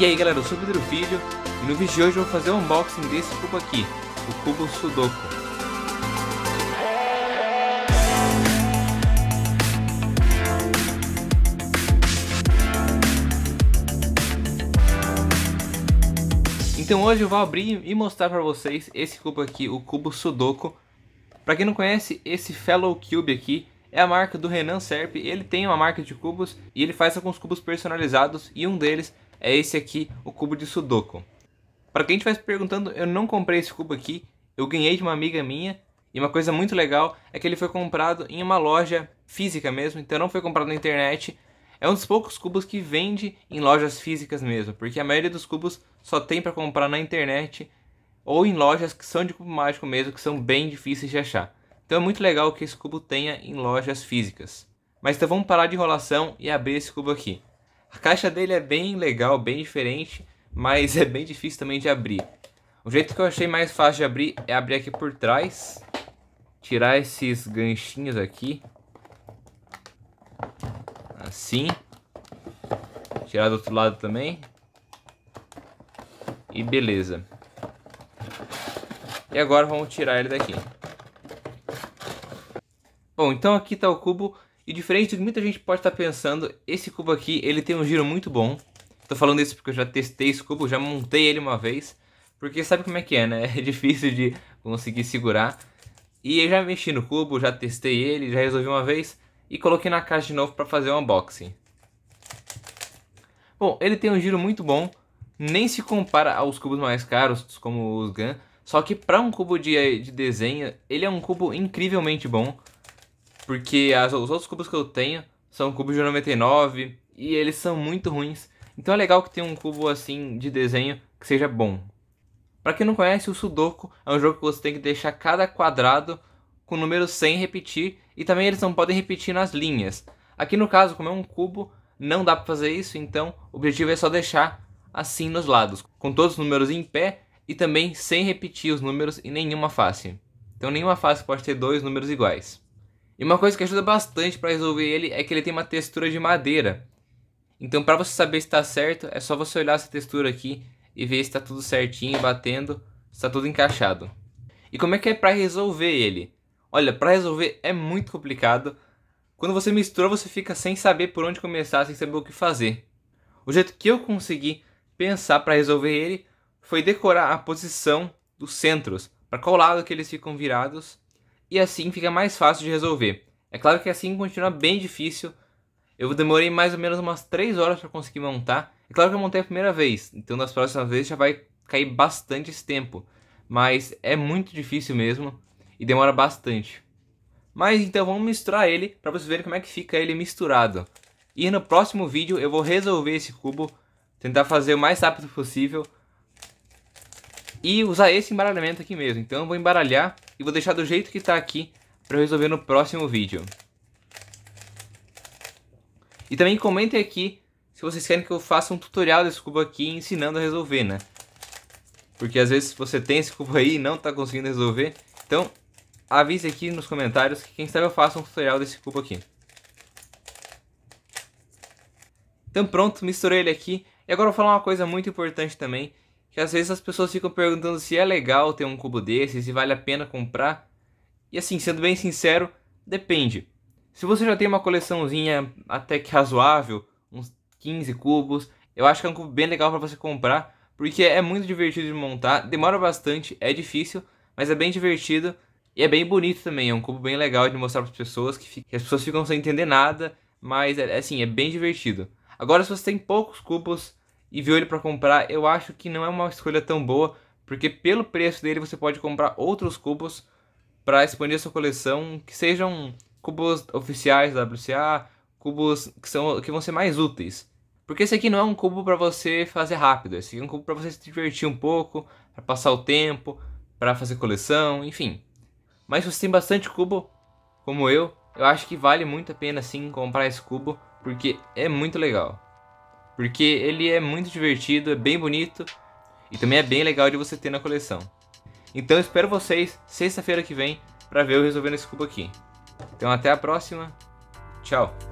E aí galera, eu sou o Pedro Filho e no vídeo de hoje eu vou fazer um unboxing desse cubo aqui, o cubo Sudoku. Então hoje eu vou abrir e mostrar para vocês esse cubo aqui, o cubo Sudoku. Para quem não conhece, esse Fellow Cube aqui é a marca do Renan Serp. Ele tem uma marca de cubos e ele faz alguns cubos personalizados e um deles é esse aqui, o cubo de Sudoku. Para quem estiver se perguntando, eu não comprei esse cubo aqui, eu ganhei de uma amiga minha. E uma coisa muito legal é que ele foi comprado em uma loja física mesmo, então não foi comprado na internet. É um dos poucos cubos que vende em lojas físicas mesmo, porque a maioria dos cubos só tem para comprar na internet ou em lojas que são de cubo mágico mesmo, que são bem difíceis de achar. Então é muito legal que esse cubo tenha em lojas físicas. Mas então vamos parar de enrolação e abrir esse cubo aqui. A caixa dele é bem legal, bem diferente, mas é bem difícil também de abrir. O jeito que eu achei mais fácil de abrir é abrir aqui por trás, tirar esses ganchinhos aqui, assim, tirar do outro lado também, e beleza. E agora vamos tirar ele daqui. Bom, então aqui está o cubo e diferente do que muita gente pode estar tá pensando, esse cubo aqui ele tem um giro muito bom. Tô falando isso porque eu já testei esse cubo, já montei ele uma vez. Porque sabe como é que é, né? É difícil de conseguir segurar. E eu já mexi no cubo, já testei ele, já resolvi uma vez. E coloquei na caixa de novo para fazer o unboxing. Bom, ele tem um giro muito bom. Nem se compara aos cubos mais caros, como os Gan. Só que para um cubo de, de desenho, ele é um cubo incrivelmente bom porque as, os outros cubos que eu tenho são cubos de 99 e eles são muito ruins. Então é legal que tenha um cubo assim de desenho que seja bom. Para quem não conhece, o Sudoku é um jogo que você tem que deixar cada quadrado com o número 100 repetir e também eles não podem repetir nas linhas. Aqui no caso, como é um cubo, não dá para fazer isso, então o objetivo é só deixar assim nos lados, com todos os números em pé e também sem repetir os números em nenhuma face. Então nenhuma face pode ter dois números iguais. E uma coisa que ajuda bastante para resolver ele é que ele tem uma textura de madeira. Então para você saber se está certo, é só você olhar essa textura aqui e ver se está tudo certinho, batendo, se está tudo encaixado. E como é que é para resolver ele? Olha, para resolver é muito complicado. Quando você mistura, você fica sem saber por onde começar, sem saber o que fazer. O jeito que eu consegui pensar para resolver ele foi decorar a posição dos centros, para qual lado que eles ficam virados e assim fica mais fácil de resolver. É claro que assim continua bem difícil. Eu demorei mais ou menos umas 3 horas para conseguir montar. É claro que eu montei a primeira vez, então nas próximas vezes já vai cair bastante esse tempo. Mas é muito difícil mesmo e demora bastante. Mas então vamos misturar ele para vocês verem como é que fica ele misturado. E no próximo vídeo eu vou resolver esse cubo, tentar fazer o mais rápido possível e usar esse embaralhamento aqui mesmo. Então eu vou embaralhar e vou deixar do jeito que está aqui para resolver no próximo vídeo. E também comentem aqui se vocês querem que eu faça um tutorial desse cubo aqui ensinando a resolver, né? Porque às vezes você tem esse cubo aí e não está conseguindo resolver. Então avise aqui nos comentários que quem sabe eu faça um tutorial desse cubo aqui. Então pronto, misturei ele aqui. E agora eu vou falar uma coisa muito importante também, que às vezes as pessoas ficam perguntando se é legal ter um cubo desse, se vale a pena comprar. E assim, sendo bem sincero, depende. Se você já tem uma coleçãozinha até que razoável, uns 15 cubos, eu acho que é um cubo bem legal para você comprar, porque é muito divertido de montar, demora bastante, é difícil, mas é bem divertido e é bem bonito também. É um cubo bem legal de mostrar para as pessoas que, que, as pessoas ficam sem entender nada, mas é, assim, é bem divertido. Agora, se você tem poucos cubos, e viu ele para comprar, eu acho que não é uma escolha tão boa, porque pelo preço dele você pode comprar outros cubos para expandir sua coleção, que sejam cubos oficiais da WCA, cubos que são que vão ser mais úteis. Porque esse aqui não é um cubo para você fazer rápido, esse aqui é um cubo para você se divertir um pouco, para passar o tempo, para fazer coleção, enfim. Mas se você tem bastante cubo, como eu, eu acho que vale muito a pena sim comprar esse cubo, porque é muito legal. Porque ele é muito divertido, é bem bonito e também é bem legal de você ter na coleção. Então espero vocês sexta-feira que vem para ver eu resolvendo esse cubo aqui. Então até a próxima. Tchau.